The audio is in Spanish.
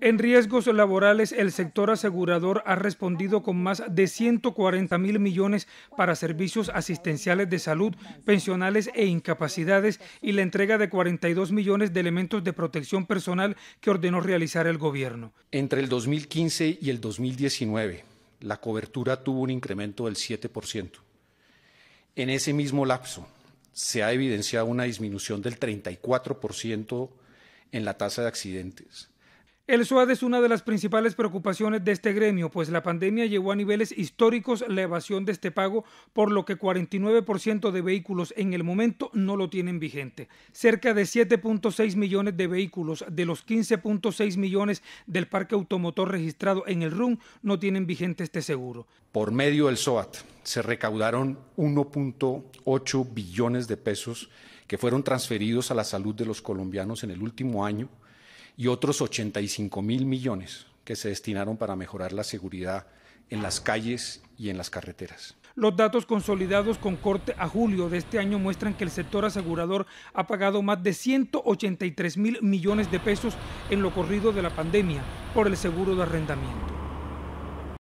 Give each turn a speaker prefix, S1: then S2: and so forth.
S1: En riesgos laborales, el sector asegurador ha respondido con más de 140 mil millones para servicios asistenciales de salud, pensionales e incapacidades y la entrega de 42 millones de elementos de protección personal que ordenó realizar el gobierno.
S2: Entre el 2015 y el 2019, la cobertura tuvo un incremento del 7%. En ese mismo lapso, se ha evidenciado una disminución del 34% en la tasa de accidentes
S1: el SOAT es una de las principales preocupaciones de este gremio, pues la pandemia llevó a niveles históricos la evasión de este pago, por lo que 49% de vehículos en el momento no lo tienen vigente. Cerca de 7.6 millones de vehículos de los 15.6 millones del parque automotor registrado en el RUN no tienen vigente este seguro.
S2: Por medio del SOAT se recaudaron 1.8 billones de pesos que fueron transferidos a la salud de los colombianos en el último año y otros 85 mil millones que se destinaron para mejorar la seguridad en las calles y en las carreteras.
S1: Los datos consolidados con corte a julio de este año muestran que el sector asegurador ha pagado más de 183 mil millones de pesos en lo corrido de la pandemia por el seguro de arrendamiento.